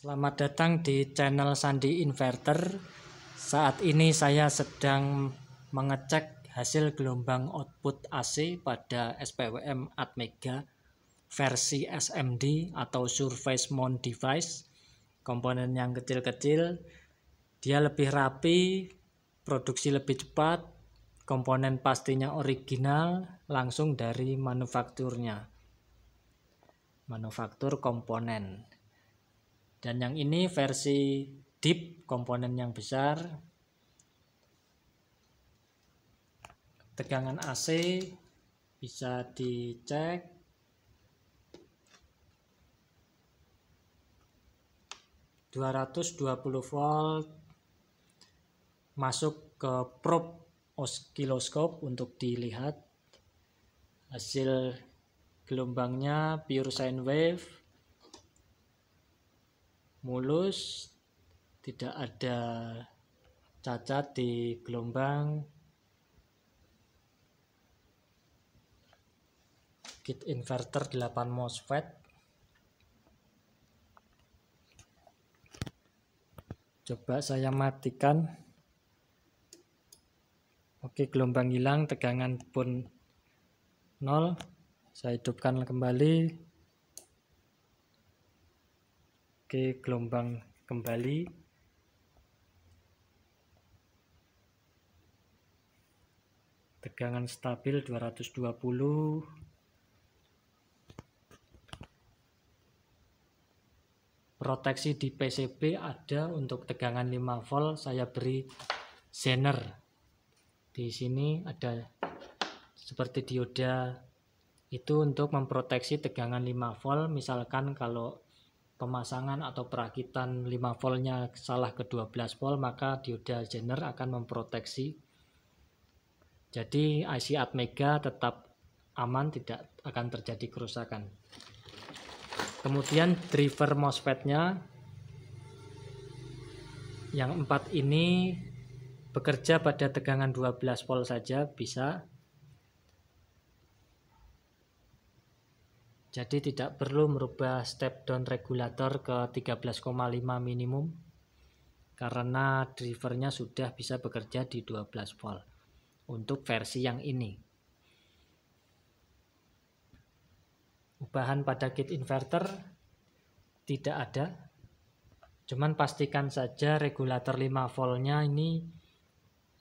Selamat datang di channel Sandi Inverter. Saat ini saya sedang mengecek hasil gelombang output AC pada SPWM Atmega versi SMD atau Surface Mount Device. Komponen yang kecil-kecil, dia lebih rapi, produksi lebih cepat, komponen pastinya original langsung dari manufakturnya. Manufaktur komponen dan yang ini versi deep komponen yang besar tegangan AC bisa dicek dua ratus dua puluh volt masuk ke probe oskiloskop untuk dilihat hasil gelombangnya pure sine wave mulus tidak ada cacat di gelombang kit inverter 8 MOSFET coba saya matikan oke gelombang hilang tegangan pun nol saya hidupkan kembali Oke, gelombang kembali. Tegangan stabil 220. Proteksi di PCB ada untuk tegangan 5 volt saya beri zener. Di sini ada seperti dioda itu untuk memproteksi tegangan 5 volt misalkan kalau pemasangan atau perakitan 5 voltnya salah ke 12 volt maka dioda Zener akan memproteksi jadi IC Atmega tetap aman tidak akan terjadi kerusakan kemudian driver MOSFETnya yang empat ini bekerja pada tegangan 12 volt saja bisa Jadi tidak perlu merubah step down regulator ke 13,5 minimum karena drivernya sudah bisa bekerja di 12 volt untuk versi yang ini. Ubahan pada kit inverter tidak ada. Cuman pastikan saja regulator 5 voltnya ini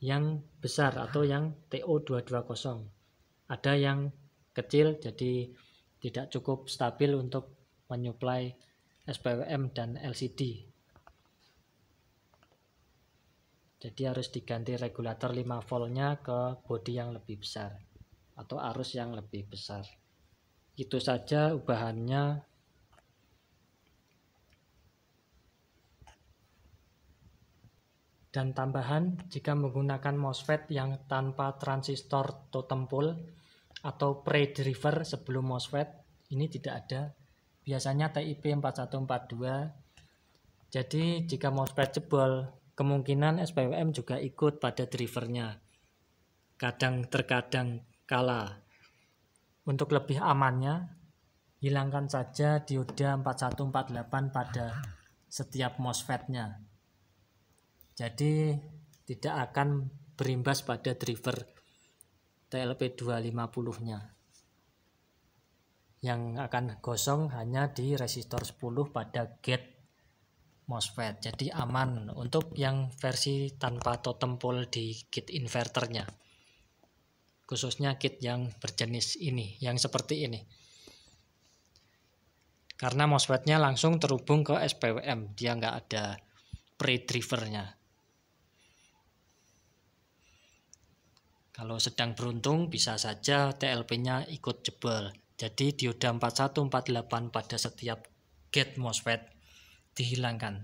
yang besar atau yang TO220. Ada yang kecil jadi tidak cukup stabil untuk menyuplai SPWM dan LCD. Jadi harus diganti regulator 5 voltnya ke body yang lebih besar atau arus yang lebih besar. Itu saja ubahannya. Dan tambahan jika menggunakan MOSFET yang tanpa transistor totem pole atau pre-driver sebelum MOSFET ini tidak ada biasanya TIP 4142 jadi jika MOSFET jebol kemungkinan SPWM juga ikut pada drivernya kadang terkadang kala untuk lebih amannya hilangkan saja dioda 4148 pada setiap mosfetnya jadi tidak akan berimbas pada driver TLP 250-nya. Yang akan gosong hanya di resistor 10 pada gate MOSFET. Jadi aman untuk yang versi tanpa totem pole di gate inverternya. Khususnya kit yang berjenis ini, yang seperti ini. Karena MOSFET-nya langsung terhubung ke SPWM, dia nggak ada pre-drivernya. Kalau sedang beruntung bisa saja TLP-nya ikut jebol. Jadi dioda 4148 pada setiap gate MOSFET dihilangkan.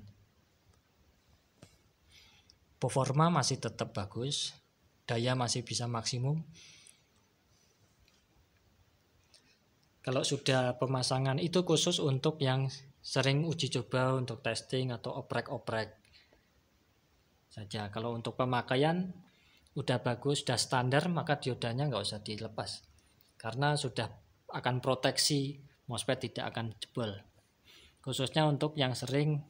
Performa masih tetap bagus, daya masih bisa maksimum. Kalau sudah pemasangan itu khusus untuk yang sering uji coba untuk testing atau oprek-oprek saja. Kalau untuk pemakaian udah bagus, sudah standar, maka diodanya nggak usah dilepas. Karena sudah akan proteksi MOSFET tidak akan jebol. Khususnya untuk yang sering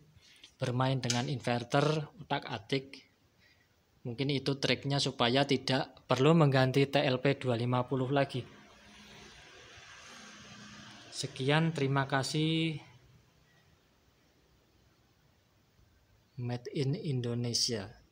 bermain dengan inverter utak-atik. Mungkin itu triknya supaya tidak perlu mengganti TLP 250 lagi. Sekian, terima kasih. Made in Indonesia.